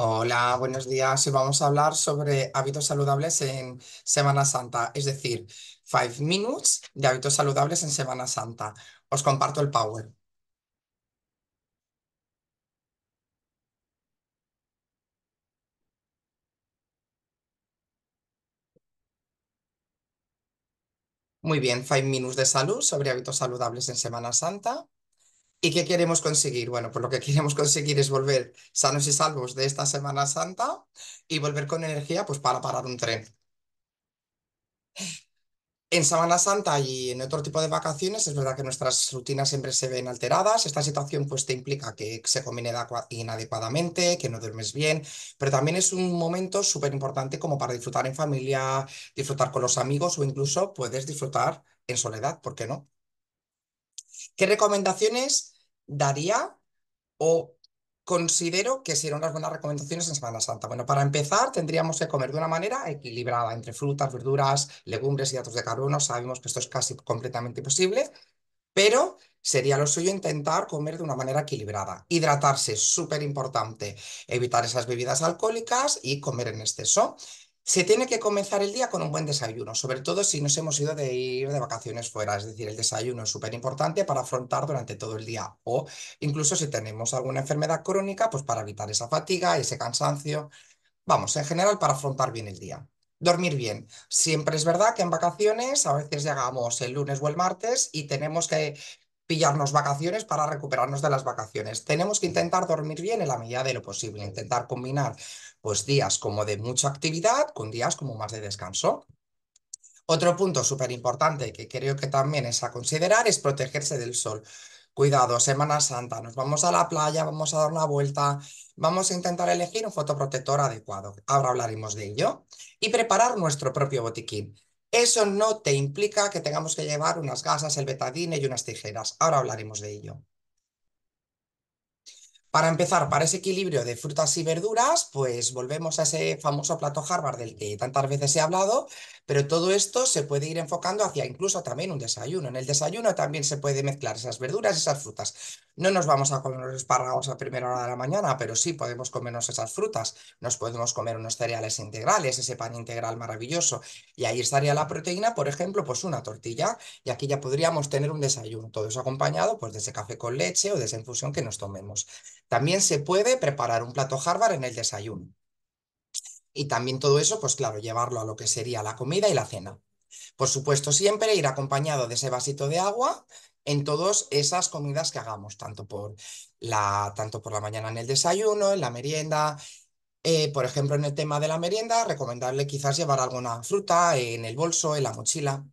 Hola, buenos días. Hoy vamos a hablar sobre hábitos saludables en Semana Santa, es decir, 5 minutes de hábitos saludables en Semana Santa. Os comparto el Power. Muy bien, 5 minutes de salud sobre hábitos saludables en Semana Santa. ¿Y qué queremos conseguir? Bueno, pues lo que queremos conseguir es volver sanos y salvos de esta Semana Santa y volver con energía pues, para parar un tren. En Semana Santa y en otro tipo de vacaciones es verdad que nuestras rutinas siempre se ven alteradas. Esta situación pues te implica que se come inadecuadamente, que no duermes bien, pero también es un momento súper importante como para disfrutar en familia, disfrutar con los amigos o incluso puedes disfrutar en soledad, ¿por qué no? ¿Qué recomendaciones daría o considero que serían unas buenas recomendaciones en Semana Santa? Bueno, para empezar, tendríamos que comer de una manera equilibrada entre frutas, verduras, legumbres y datos de carbono. Sabemos que esto es casi completamente imposible, pero sería lo suyo intentar comer de una manera equilibrada. Hidratarse, súper importante. Evitar esas bebidas alcohólicas y comer en exceso. Se tiene que comenzar el día con un buen desayuno, sobre todo si nos hemos ido de ir de vacaciones fuera, es decir, el desayuno es súper importante para afrontar durante todo el día o incluso si tenemos alguna enfermedad crónica, pues para evitar esa fatiga, ese cansancio, vamos, en general para afrontar bien el día. Dormir bien. Siempre es verdad que en vacaciones a veces llegamos el lunes o el martes y tenemos que pillarnos vacaciones para recuperarnos de las vacaciones. Tenemos que intentar dormir bien en la medida de lo posible, intentar combinar pues, días como de mucha actividad con días como más de descanso. Otro punto súper importante que creo que también es a considerar es protegerse del sol. Cuidado, Semana Santa, nos vamos a la playa, vamos a dar una vuelta, vamos a intentar elegir un fotoprotector adecuado. Ahora hablaremos de ello. Y preparar nuestro propio botiquín. Eso no te implica que tengamos que llevar unas gasas, el betadine y unas tijeras. Ahora hablaremos de ello. Para empezar, para ese equilibrio de frutas y verduras, pues volvemos a ese famoso plato Harvard del que tantas veces he hablado, pero todo esto se puede ir enfocando hacia incluso también un desayuno. En el desayuno también se puede mezclar esas verduras y esas frutas. No nos vamos a comer los espárragos a primera hora de la mañana, pero sí podemos comernos esas frutas. Nos podemos comer unos cereales integrales, ese pan integral maravilloso. Y ahí estaría la proteína, por ejemplo, pues una tortilla. Y aquí ya podríamos tener un desayuno, todo eso acompañado pues de ese café con leche o de esa infusión que nos tomemos. También se puede preparar un plato Harvard en el desayuno. Y también todo eso, pues claro, llevarlo a lo que sería la comida y la cena. Por supuesto, siempre ir acompañado de ese vasito de agua en todas esas comidas que hagamos, tanto por la, tanto por la mañana en el desayuno, en la merienda. Eh, por ejemplo, en el tema de la merienda, recomendarle quizás llevar alguna fruta en el bolso, en la mochila.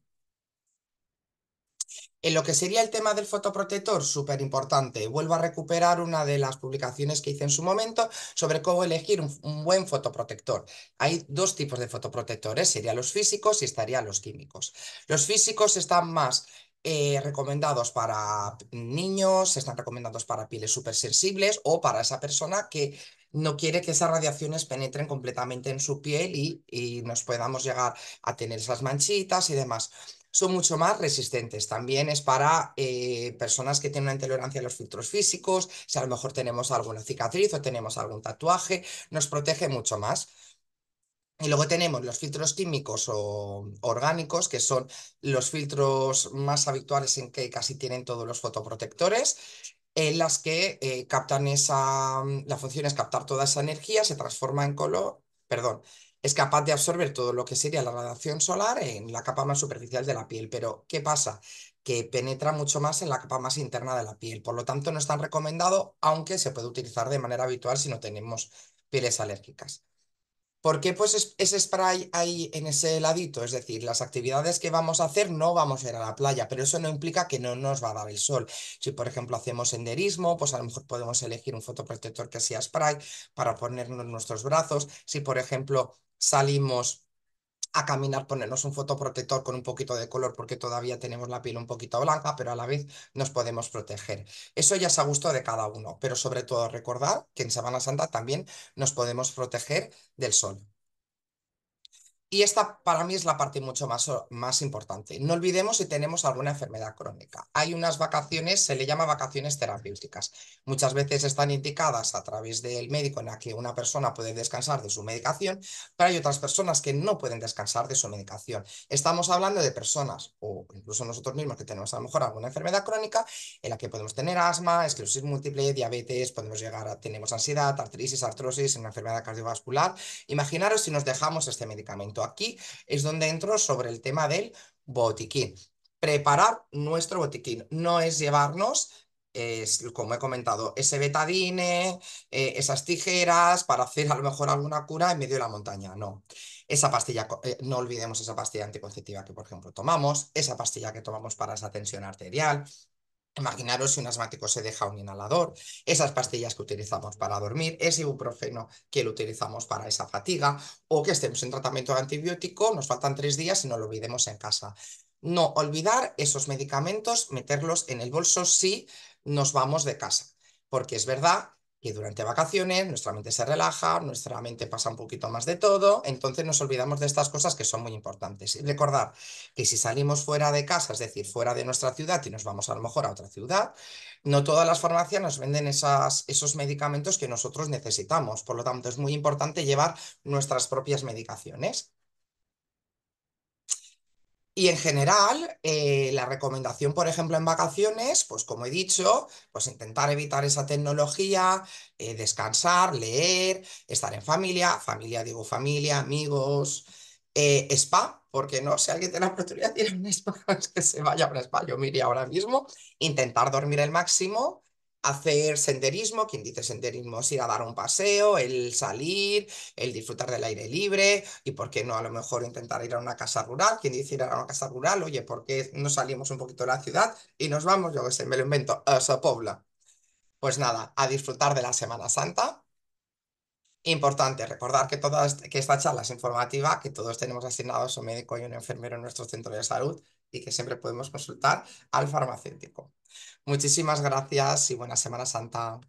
En lo que sería el tema del fotoprotector, súper importante. Vuelvo a recuperar una de las publicaciones que hice en su momento sobre cómo elegir un, buen fotoprotector. Hay dos tipos de fotoprotectores, serían los físicos y estarían los químicos. Los físicos están más eh, recomendados para niños, están recomendados para pieles súper sensibles o para esa persona que no quiere que esas radiaciones penetren completamente en su piel y nos podamos llegar a tener esas manchitas y demás son mucho más resistentes. También es para eh, personas que tienen una intolerancia a los filtros físicos, si a lo mejor tenemos alguna cicatriz o tenemos algún tatuaje, nos protege mucho más. Y luego tenemos los filtros químicos o orgánicos, que son los filtros más habituales en que casi tienen todos los fotoprotectores, en las que eh, captan esa, mm, la función es captar toda esa energía, se transforma en color, perdón, es capaz de absorber todo lo que sería la radiación solar en la capa más superficial de la piel. Pero, ¿qué pasa? que penetra mucho más en la capa más interna de la piel. Por lo tanto, no es tan recomendado, aunque se puede utilizar de manera habitual si no tenemos pieles alérgicas. ¿Por qué pues ese spray ahí en ese ladito? Es decir, las actividades que vamos a hacer no vamos a ir a la playa, pero eso no implica que no nos va a dar el sol. Si, por ejemplo, hacemos senderismo, pues a lo mejor podemos elegir un fotoprotector que sea spray para ponernos nuestros brazos. Si, por ejemplo, salimos a caminar, ponernos un fotoprotector con un poquito de color porque todavía tenemos la piel un poquito blanca, pero a la vez nos podemos proteger. Eso ya es a gusto de cada uno, pero sobre todo recordar que en Sabana Santa también nos podemos proteger del sol. Y esta para mí es la parte mucho más, más importante. No olvidemos si tenemos alguna enfermedad crónica. Hay unas vacaciones, se le llama vacaciones terapéuticas. Muchas veces están indicadas a través del médico en la que una persona puede descansar de su medicación, pero hay otras personas que no pueden descansar de su medicación. Estamos hablando de personas o incluso nosotros mismos que tenemos a lo mejor alguna enfermedad crónica en la que podemos tener asma, esclerosis múltiple, diabetes, podemos llegar a, tenemos ansiedad, artritis, artrosis, una enfermedad cardiovascular. Imaginaros si nos dejamos este medicamento Aquí es donde entro sobre el tema del botiquín. Preparar nuestro botiquín no es llevarnos, es, como he comentado, ese betadine, eh, esas tijeras para hacer a lo mejor alguna cura en medio de la montaña. No, esa pastilla, eh, no olvidemos esa pastilla anticonceptiva que, por ejemplo, tomamos, esa pastilla que tomamos para esa tensión arterial, Imaginaros si un asmático se deja un inhalador, esas pastillas que utilizamos para dormir, ese ibuprofeno que lo utilizamos para esa fatiga, o que estemos en tratamiento de antibiótico, nos faltan tres días y no lo olvidemos en casa. No olvidar esos medicamentos, meterlos en el bolso si nos vamos de casa, porque es verdad que durante vacaciones nuestra mente se relaja, nuestra mente pasa un poquito más de todo, entonces nos olvidamos de estas cosas que son muy importantes. Y recordar que si salimos fuera de casa, es decir, fuera de nuestra ciudad y nos vamos a lo mejor a otra ciudad, no todas las farmacias nos venden esas, esos medicamentos que nosotros necesitamos. Por lo tanto, es muy importante llevar nuestras propias medicaciones. Y en general, eh, la recomendación, por ejemplo, en vacaciones, pues como he dicho, pues intentar evitar esa tecnología, eh, descansar, leer, estar en familia, familia, digo familia, amigos, eh, spa, porque no, sé, alguien tiene la oportunidad de ir a un spa, que se vaya a un spa, yo me ahora mismo, intentar dormir el máximo hacer senderismo, quien dice senderismo es ir a dar un paseo, el salir, el disfrutar del aire libre y por qué no a lo mejor intentar ir a una casa rural, quien dice ir a una casa rural, oye, ¿por qué no salimos un poquito de la ciudad y nos vamos, yo que sé, me lo invento, a pobla. Pues nada, a disfrutar de la Semana Santa. Importante recordar que, todas, que esta charla es informativa, que todos tenemos asignados un médico y un enfermero en nuestro centro de salud y que siempre podemos consultar al farmacéutico. Muchísimas gracias y buena Semana Santa.